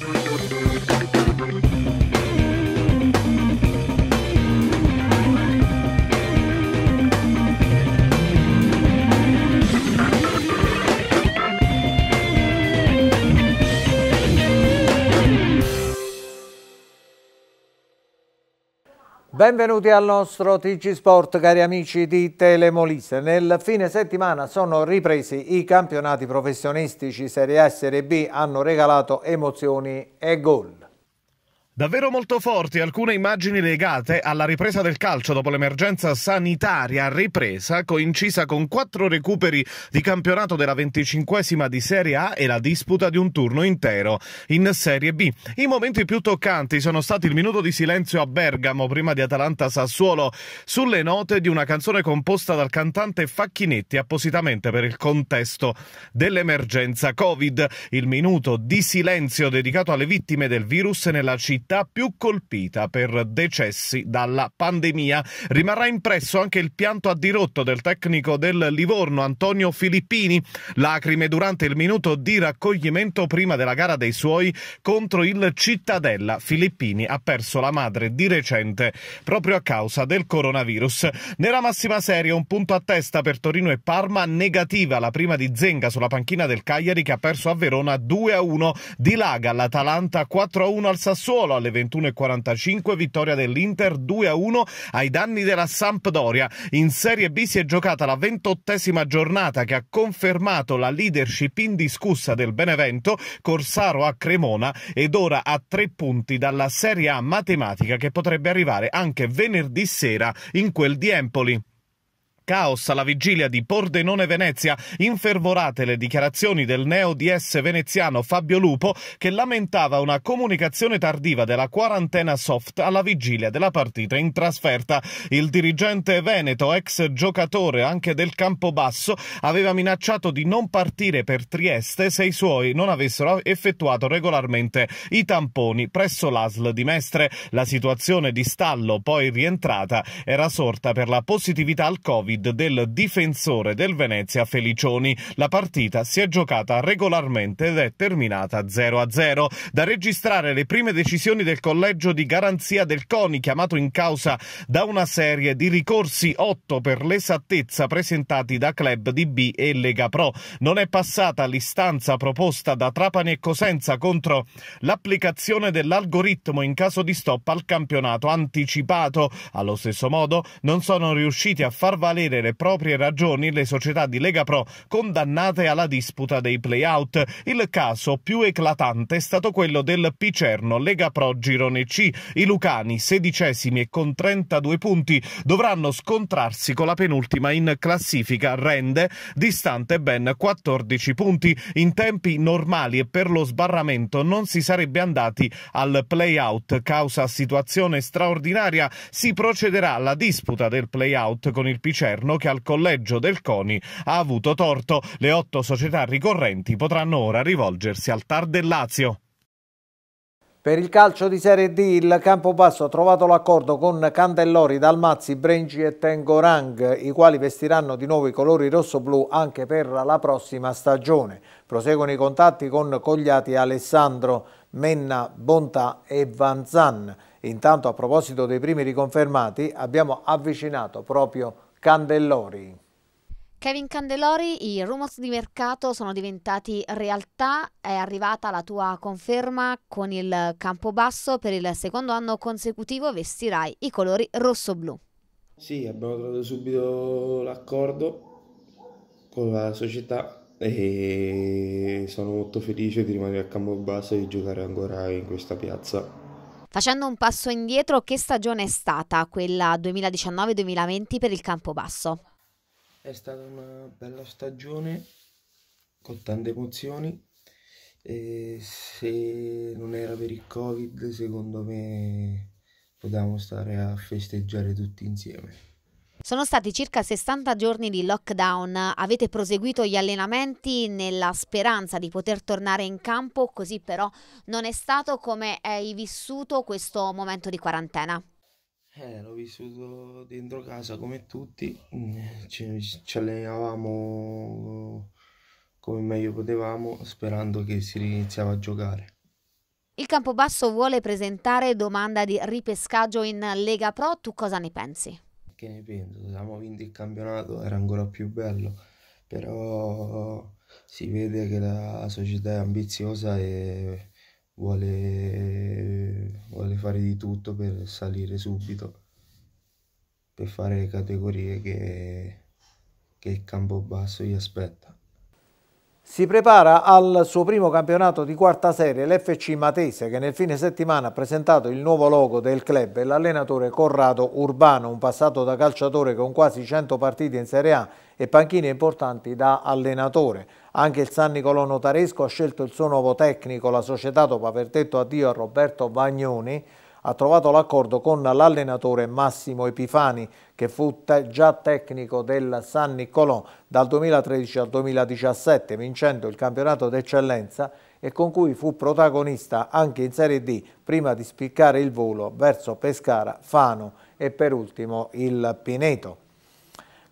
Thank you. Benvenuti al nostro TG Sport cari amici di Telemolise. Nel fine settimana sono ripresi i campionati professionistici Serie A e Serie B, hanno regalato emozioni e gol. Davvero molto forti alcune immagini legate alla ripresa del calcio dopo l'emergenza sanitaria ripresa coincisa con quattro recuperi di campionato della venticinquesima di Serie A e la disputa di un turno intero in Serie B. I momenti più toccanti sono stati il minuto di silenzio a Bergamo prima di Atalanta Sassuolo sulle note di una canzone composta dal cantante Facchinetti appositamente per il contesto dell'emergenza Covid. Il minuto di silenzio dedicato alle vittime del virus nella città città più colpita per decessi dalla pandemia. Rimarrà impresso anche il pianto a dirotto del tecnico del Livorno Antonio Filippini, lacrime durante il minuto di raccoglimento prima della gara dei suoi contro il Cittadella. Filippini ha perso la madre di recente proprio a causa del coronavirus. Nella massima serie un punto a testa per Torino e Parma, negativa la prima di Zenga sulla panchina del Cagliari che ha perso a Verona 2-1, dilaga l'Atalanta 4-1 al Sassuolo alle 21.45, vittoria dell'Inter 2-1 ai danni della Sampdoria. In Serie B si è giocata la ventottesima giornata che ha confermato la leadership indiscussa del Benevento, Corsaro a Cremona ed ora a tre punti dalla Serie A matematica che potrebbe arrivare anche venerdì sera in quel di Empoli. Caos alla vigilia di Pordenone Venezia, infervorate le dichiarazioni del neo DS veneziano Fabio Lupo che lamentava una comunicazione tardiva della quarantena soft alla vigilia della partita in trasferta. Il dirigente veneto, ex giocatore anche del Campobasso, aveva minacciato di non partire per Trieste se i suoi non avessero effettuato regolarmente i tamponi presso l'ASL di Mestre. La situazione di stallo, poi rientrata, era sorta per la positività al Covid Madrid del difensore del Venezia Felicioni. La partita si è giocata regolarmente ed è terminata 0-0. Da registrare le prime decisioni del collegio di garanzia del CONI chiamato in causa da una serie di ricorsi 8 per l'esattezza presentati da club di B e Lega Pro. Non è passata l'istanza proposta da Trapani e Cosenza contro l'applicazione dell'algoritmo in caso di stop al campionato anticipato. Allo stesso modo non sono riusciti a far valere avere le proprie ragioni le società di Lega Pro condannate alla disputa dei playout. Il caso più eclatante è stato quello del Picerno Lega Pro Girone C. I Lucani, sedicesimi e con 32 punti, dovranno scontrarsi con la penultima in classifica Rende, distante ben 14 punti. In tempi normali e per lo sbarramento non si sarebbe andati al playout. Causa situazione straordinaria si procederà alla disputa del playout con il Picerno governo che al collegio del CONI ha avuto torto. Le otto società ricorrenti potranno ora rivolgersi al TAR del Lazio. Per il calcio di Serie D il Campobasso ha trovato l'accordo con Candellori, Dalmazzi, Brengi e Tengorang, i quali vestiranno di nuovo i colori rosso-blu anche per la prossima stagione. Proseguono i contatti con Cogliati Alessandro, Menna, Bontà e Vanzan. Intanto a proposito dei primi riconfermati abbiamo avvicinato proprio Candellori. Kevin Candelori, i rumors di mercato sono diventati realtà, è arrivata la tua conferma con il Campobasso, per il secondo anno consecutivo vestirai i colori rosso-blu. Sì, abbiamo trovato subito l'accordo con la società e sono molto felice di rimanere al Campobasso e di giocare ancora in questa piazza. Facendo un passo indietro, che stagione è stata quella 2019-2020 per il Campobasso? È stata una bella stagione con tante emozioni. E se non era per il Covid, secondo me potevamo stare a festeggiare tutti insieme. Sono stati circa 60 giorni di lockdown, avete proseguito gli allenamenti nella speranza di poter tornare in campo, così però non è stato come hai vissuto questo momento di quarantena? Eh, l'ho vissuto dentro casa come tutti, mm, ci, ci allenavamo come meglio potevamo sperando che si riniziava a giocare. Il Campobasso vuole presentare domanda di ripescaggio in Lega Pro, tu cosa ne pensi? che ne penso, siamo vinti il campionato, era ancora più bello, però si vede che la società è ambiziosa e vuole, vuole fare di tutto per salire subito, per fare categorie che, che il campo basso gli aspetta. Si prepara al suo primo campionato di quarta serie l'FC Matese che nel fine settimana ha presentato il nuovo logo del club e l'allenatore Corrado Urbano, un passato da calciatore con quasi 100 partite in Serie A e panchine importanti da allenatore. Anche il San Nicolò Notaresco ha scelto il suo nuovo tecnico, la società dopo aver detto addio a Roberto Bagnoni ha trovato l'accordo con l'allenatore Massimo Epifani, che fu già tecnico del San Niccolò dal 2013 al 2017, vincendo il campionato d'eccellenza e con cui fu protagonista anche in Serie D prima di spiccare il volo verso Pescara, Fano e per ultimo il Pineto.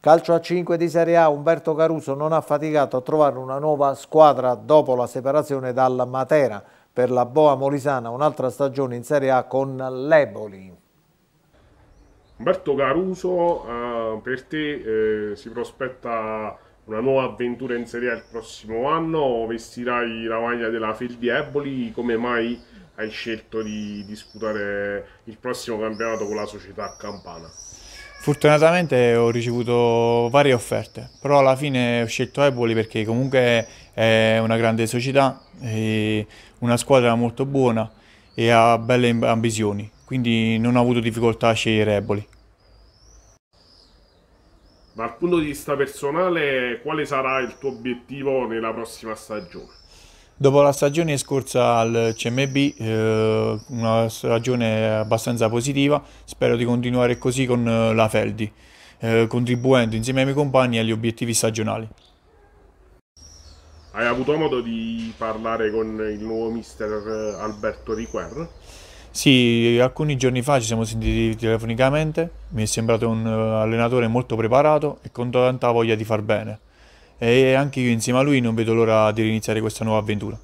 Calcio a 5 di Serie A, Umberto Caruso non ha faticato a trovare una nuova squadra dopo la separazione dal Matera per la Boa Molisana un'altra stagione in Serie A con l'Eboli. Umberto Caruso, eh, per te eh, si prospetta una nuova avventura in Serie A il prossimo anno, vestirai la maglia della di Eboli, come mai hai scelto di disputare il prossimo campionato con la società campana? Fortunatamente ho ricevuto varie offerte, però alla fine ho scelto Eboli perché comunque è una grande società, una squadra molto buona e ha belle ambizioni, quindi non ho avuto difficoltà a scegliere Eboli. Dal punto di vista personale, quale sarà il tuo obiettivo nella prossima stagione? Dopo la stagione scorsa al CMB, eh, una stagione abbastanza positiva, spero di continuare così con eh, la Feldi, eh, contribuendo insieme ai miei compagni agli obiettivi stagionali. Hai avuto modo di parlare con il nuovo mister eh, Alberto Riquer? Sì, alcuni giorni fa ci siamo sentiti telefonicamente, mi è sembrato un eh, allenatore molto preparato e con tanta voglia di far bene. E anche io insieme a lui non vedo l'ora di riniziare questa nuova avventura.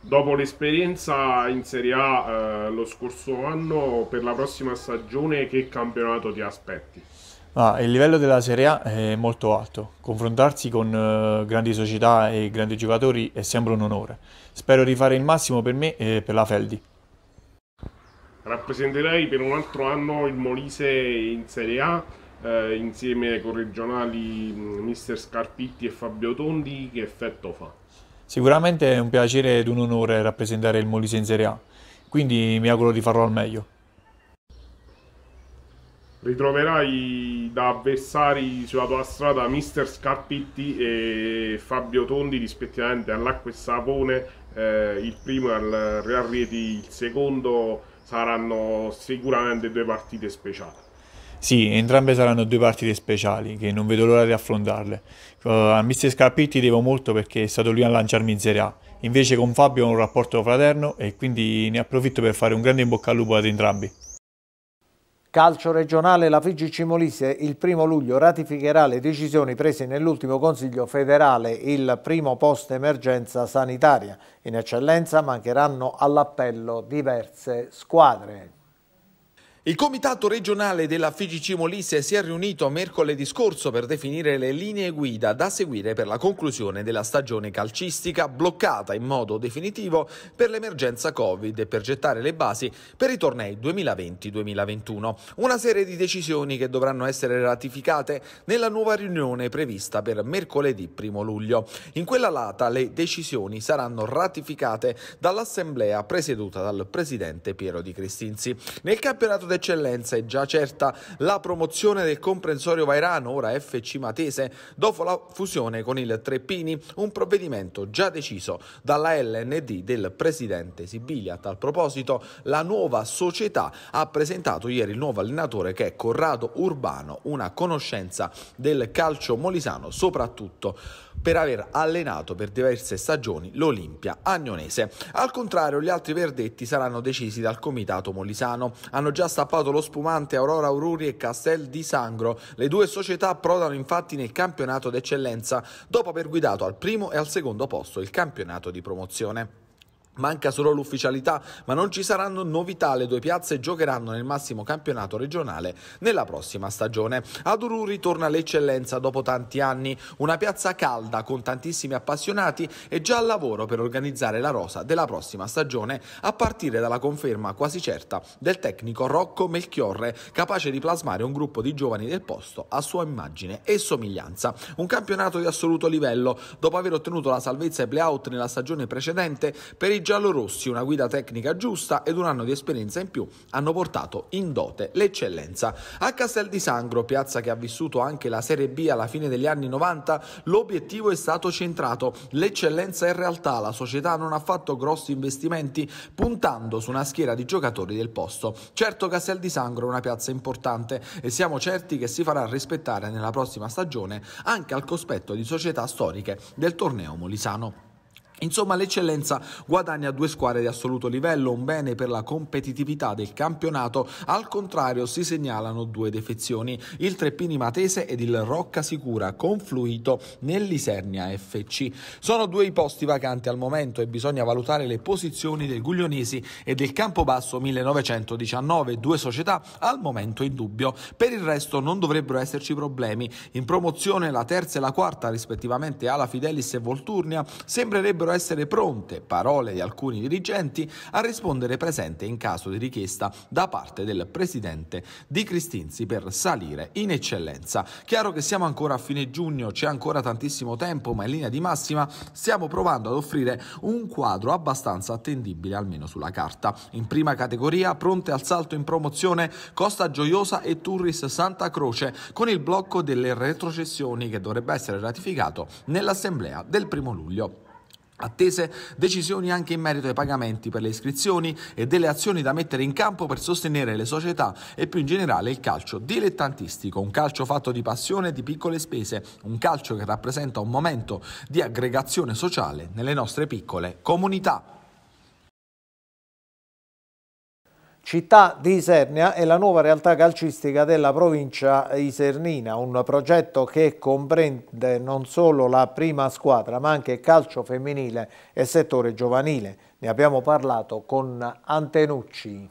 Dopo l'esperienza in Serie A eh, lo scorso anno, per la prossima stagione che campionato ti aspetti? Ah, il livello della Serie A è molto alto, confrontarsi con eh, grandi società e grandi giocatori è sempre un onore. Spero di fare il massimo per me e per la Feldi. Rappresenterei per un altro anno il Molise in Serie A eh, insieme con regionali Mr. Scarpitti e Fabio Tondi, che effetto fa? Sicuramente è un piacere ed un onore rappresentare il Molise in Serie A, quindi mi auguro di farlo al meglio. Ritroverai da avversari sulla tua strada Mister Scarpitti e Fabio Tondi rispettivamente all'Acqua e Sapone, eh, il primo e al Real Rieti il secondo, saranno sicuramente due partite speciali. Sì, entrambe saranno due partite speciali che non vedo l'ora di affrontarle. Eh, a Mister Scarpitti devo molto perché è stato lui a lanciarmi in Serie A. Invece con Fabio ho un rapporto fraterno e quindi ne approfitto per fare un grande in bocca al lupo ad entrambi. Calcio regionale, la Figi Cimolise il primo luglio ratificherà le decisioni prese nell'ultimo Consiglio federale, il primo post emergenza sanitaria. In eccellenza mancheranno all'appello diverse squadre. Il Comitato regionale della FIGC Molise si è riunito mercoledì scorso per definire le linee guida da seguire per la conclusione della stagione calcistica bloccata in modo definitivo per l'emergenza Covid e per gettare le basi per i tornei 2020-2021. Una serie di decisioni che dovranno essere ratificate nella nuova riunione prevista per mercoledì 1 luglio. In quella lata le decisioni saranno ratificate dall'Assemblea presieduta dal Presidente Piero Di Cristinzi. Nel campionato del eccellenza è già certa la promozione del comprensorio Vairano, ora FC Matese, dopo la fusione con il Treppini, un provvedimento già deciso dalla LND del presidente Sibiglia. A tal proposito, la nuova società ha presentato ieri il nuovo allenatore che è Corrado Urbano, una conoscenza del calcio molisano, soprattutto per aver allenato per diverse stagioni l'Olimpia agnonese. Al contrario, gli altri verdetti saranno decisi dal comitato molisano. Hanno già stappato strappato lo spumante Aurora Aururi e Castel di Sangro. Le due società approdano infatti nel campionato d'eccellenza, dopo aver guidato al primo e al secondo posto il campionato di promozione. Manca solo l'ufficialità, ma non ci saranno novità. Le due piazze giocheranno nel massimo campionato regionale nella prossima stagione. Ad Uru ritorna l'eccellenza dopo tanti anni, una piazza calda con tantissimi appassionati e già al lavoro per organizzare la rosa della prossima stagione, a partire dalla conferma quasi certa del tecnico Rocco Melchiorre, capace di plasmare un gruppo di giovani del posto a sua immagine e somiglianza. Un campionato di assoluto livello, dopo aver ottenuto la salvezza ai playout nella stagione precedente, per i giallorossi una guida tecnica giusta ed un anno di esperienza in più hanno portato in dote l'eccellenza. A Castel di Sangro, piazza che ha vissuto anche la Serie B alla fine degli anni 90, l'obiettivo è stato centrato. L'eccellenza è realtà, la società non ha fatto grossi investimenti puntando su una schiera di giocatori del posto. Certo Castel di Sangro è una piazza importante e siamo certi che si farà rispettare nella prossima stagione anche al cospetto di società storiche del torneo molisano. Insomma, l'eccellenza guadagna due squadre di assoluto livello, un bene per la competitività del campionato, al contrario si segnalano due defezioni, il Treppini Matese ed il Rocca Sicura, confluito nell'Isernia FC. Sono due i posti vacanti al momento e bisogna valutare le posizioni del Guglionesi e del Campobasso 1919, due società al momento in dubbio. Per il resto non dovrebbero esserci problemi. In promozione la terza e la quarta, rispettivamente Ala Fidelis e Volturnia, sembrerebbero dovrebbero essere pronte, parole di alcuni dirigenti, a rispondere presente in caso di richiesta da parte del presidente Di Cristinzi per salire in eccellenza. Chiaro che siamo ancora a fine giugno, c'è ancora tantissimo tempo, ma in linea di massima stiamo provando ad offrire un quadro abbastanza attendibile, almeno sulla carta. In prima categoria, pronte al salto in promozione Costa Gioiosa e Turris Santa Croce, con il blocco delle retrocessioni che dovrebbe essere ratificato nell'Assemblea del primo luglio. Attese decisioni anche in merito ai pagamenti per le iscrizioni e delle azioni da mettere in campo per sostenere le società e più in generale il calcio dilettantistico, un calcio fatto di passione e di piccole spese, un calcio che rappresenta un momento di aggregazione sociale nelle nostre piccole comunità. Città di Isernia è la nuova realtà calcistica della provincia isernina, un progetto che comprende non solo la prima squadra ma anche calcio femminile e settore giovanile. Ne abbiamo parlato con Antenucci.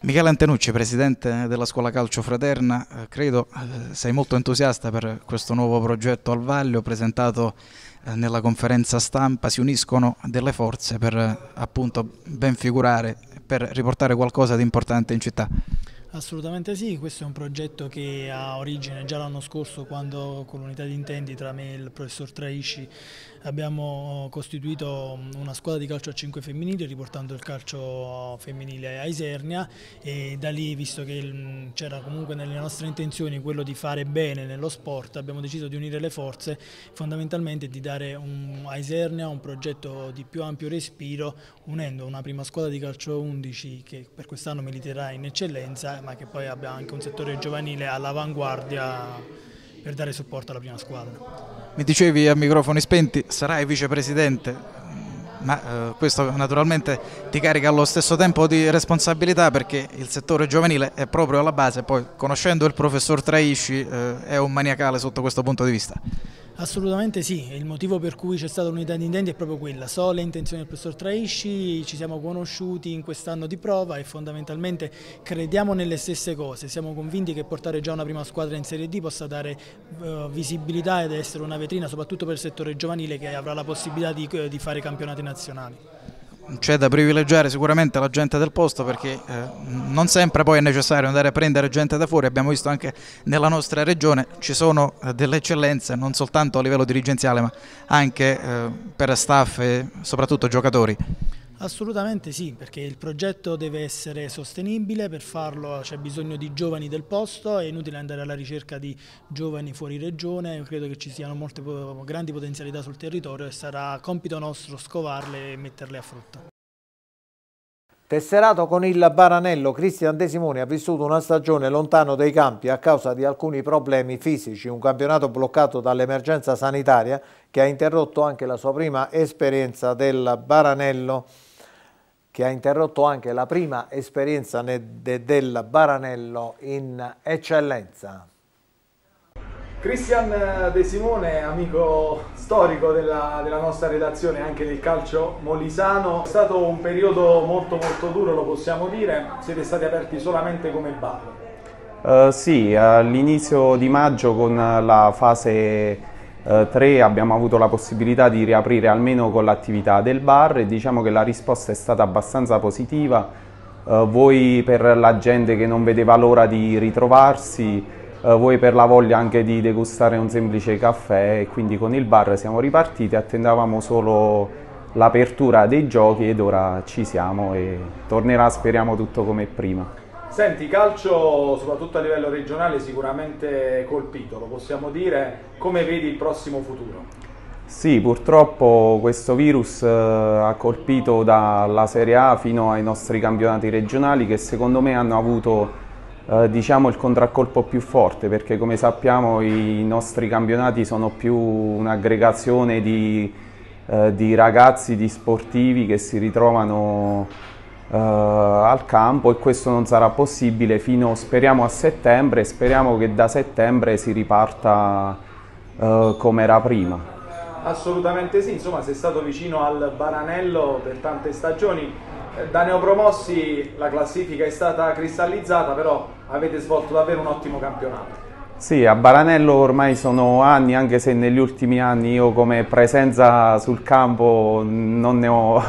Michele Antenucci, presidente della scuola calcio fraterna, eh, credo eh, sei molto entusiasta per questo nuovo progetto al Vaglio presentato eh, nella conferenza stampa. Si uniscono delle forze per appunto ben figurare per riportare qualcosa di importante in città. Assolutamente sì, questo è un progetto che ha origine già l'anno scorso quando con l'unità di intendi tra me e il professor Traisci abbiamo costituito una squadra di calcio a 5 femminili riportando il calcio femminile a Isernia e da lì visto che c'era comunque nelle nostre intenzioni quello di fare bene nello sport abbiamo deciso di unire le forze fondamentalmente di dare un, a Isernia un progetto di più ampio respiro unendo una prima squadra di calcio 11 che per quest'anno militerà in eccellenza ma che poi abbia anche un settore giovanile all'avanguardia per dare supporto alla prima squadra. Mi dicevi a microfoni spenti, sarai vicepresidente ma eh, questo naturalmente ti carica allo stesso tempo di responsabilità perché il settore giovanile è proprio alla base, poi conoscendo il professor Traisci eh, è un maniacale sotto questo punto di vista. Assolutamente sì, il motivo per cui c'è stata unità di intenti è proprio quella, so le intenzioni del professor Traisci, ci siamo conosciuti in quest'anno di prova e fondamentalmente crediamo nelle stesse cose, siamo convinti che portare già una prima squadra in Serie D possa dare uh, visibilità ed essere una vetrina soprattutto per il settore giovanile che avrà la possibilità di, eh, di fare campionati nazionali nazionali. C'è da privilegiare sicuramente la gente del posto perché eh, non sempre poi è necessario andare a prendere gente da fuori, abbiamo visto anche nella nostra regione ci sono eh, delle eccellenze non soltanto a livello dirigenziale ma anche eh, per staff e soprattutto giocatori. Assolutamente sì, perché il progetto deve essere sostenibile, per farlo c'è bisogno di giovani del posto, è inutile andare alla ricerca di giovani fuori regione, io credo che ci siano molte grandi potenzialità sul territorio e sarà compito nostro scovarle e metterle a frutto. Tesserato con il Baranello, Cristian De Simone ha vissuto una stagione lontano dai campi a causa di alcuni problemi fisici, un campionato bloccato dall'emergenza sanitaria che ha interrotto anche la sua prima esperienza del Baranello che ha interrotto anche la prima esperienza del Baranello in eccellenza. Cristian eh, De Simone, amico storico della, della, nostra redazione anche del calcio molisano, è stato un periodo molto molto duro, lo possiamo dire, siete stati aperti solamente come bar. Uh, sì, all'inizio di maggio con la fase eh, abbiamo avuto la possibilità di riaprire almeno con l'attività del bar e diciamo che la risposta è stata abbastanza positiva. Eh, voi per la gente che non vedeva l'ora di ritrovarsi, eh, voi per la voglia anche di degustare un semplice caffè e quindi con il bar siamo ripartiti, attendavamo solo l'apertura dei giochi ed ora ci siamo e tornerà speriamo tutto come prima. Senti, calcio soprattutto a livello regionale sicuramente colpito, lo possiamo dire, come vedi il prossimo futuro? Sì, purtroppo questo virus eh, ha colpito dalla Serie A fino ai nostri campionati regionali che secondo me hanno avuto eh, diciamo, il contraccolpo più forte perché come sappiamo i nostri campionati sono più un'aggregazione di, eh, di ragazzi, di sportivi che si ritrovano eh, al campo e questo non sarà possibile fino speriamo a settembre speriamo che da settembre si riparta eh, come era prima assolutamente sì insomma sei stato vicino al Baranello per tante stagioni eh, da neopromossi la classifica è stata cristallizzata però avete svolto davvero un ottimo campionato sì, a Baranello ormai sono anni, anche se negli ultimi anni io come presenza sul campo non ne ho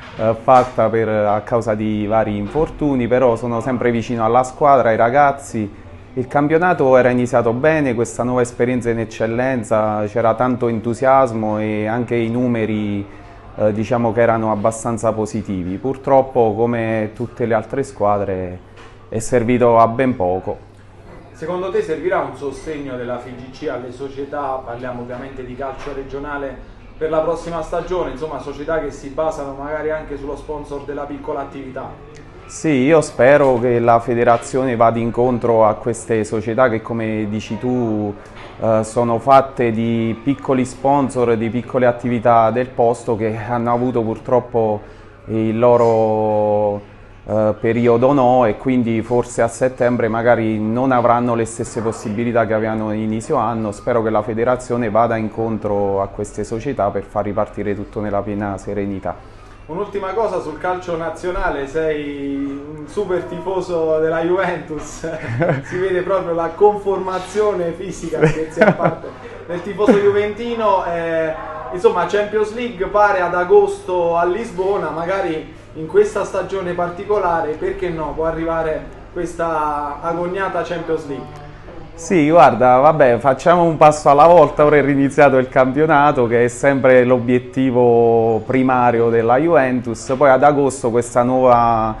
eh, fatta per, a causa di vari infortuni, però sono sempre vicino alla squadra, ai ragazzi. Il campionato era iniziato bene, questa nuova esperienza in eccellenza, c'era tanto entusiasmo e anche i numeri eh, diciamo che erano abbastanza positivi. Purtroppo, come tutte le altre squadre, è servito a ben poco. Secondo te servirà un sostegno della FIGC alle società, parliamo ovviamente di calcio regionale, per la prossima stagione, insomma società che si basano magari anche sullo sponsor della piccola attività. Sì, io spero che la federazione vada incontro a queste società che come dici tu eh, sono fatte di piccoli sponsor, di piccole attività del posto che hanno avuto purtroppo il loro eh, periodo no e quindi forse a settembre magari non avranno le stesse possibilità che avevano inizio anno. Spero che la federazione vada incontro a queste società per far ripartire tutto nella piena serenità. Un'ultima cosa sul calcio nazionale, sei un super tifoso della Juventus, si vede proprio la conformazione fisica che si è parte del tifoso juventino. Eh, insomma, Champions League pare ad agosto a Lisbona, magari in questa stagione particolare, perché no, può arrivare questa agognata Champions League. Sì, guarda, vabbè, facciamo un passo alla volta, ora è riniziato il campionato che è sempre l'obiettivo primario della Juventus, poi ad agosto questa nuova,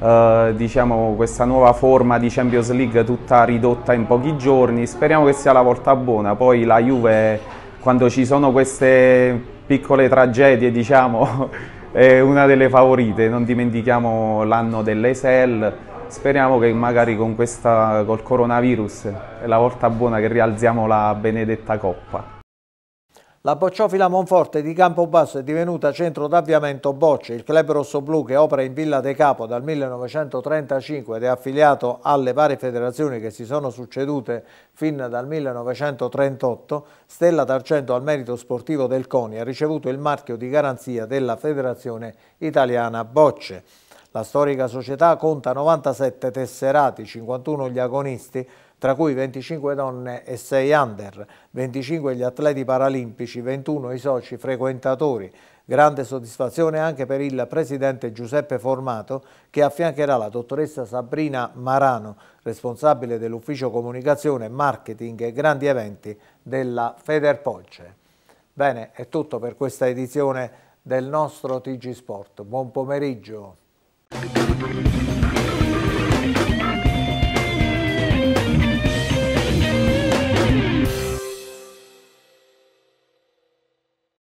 eh, diciamo, questa nuova forma di Champions League tutta ridotta in pochi giorni, speriamo che sia la volta buona, poi la Juve quando ci sono queste piccole tragedie, diciamo, è una delle favorite, non dimentichiamo l'anno dell'ESL, speriamo che magari con questa, col coronavirus è la volta buona che rialziamo la benedetta coppa. La bocciofila Monforte di Campobasso è divenuta centro d'avviamento bocce. Il club rossoblu che opera in Villa De Capo dal 1935 ed è affiliato alle varie federazioni che si sono succedute fin dal 1938, stella d'argento al merito sportivo del CONI, ha ricevuto il marchio di garanzia della Federazione Italiana Bocce. La storica società conta 97 tesserati, 51 gli agonisti, tra cui 25 donne e 6 under, 25 gli atleti paralimpici, 21 i soci frequentatori. Grande soddisfazione anche per il presidente Giuseppe Formato che affiancherà la dottoressa Sabrina Marano, responsabile dell'ufficio comunicazione, marketing e grandi eventi della Federpolce. Bene, è tutto per questa edizione del nostro TG Sport. Buon pomeriggio. Música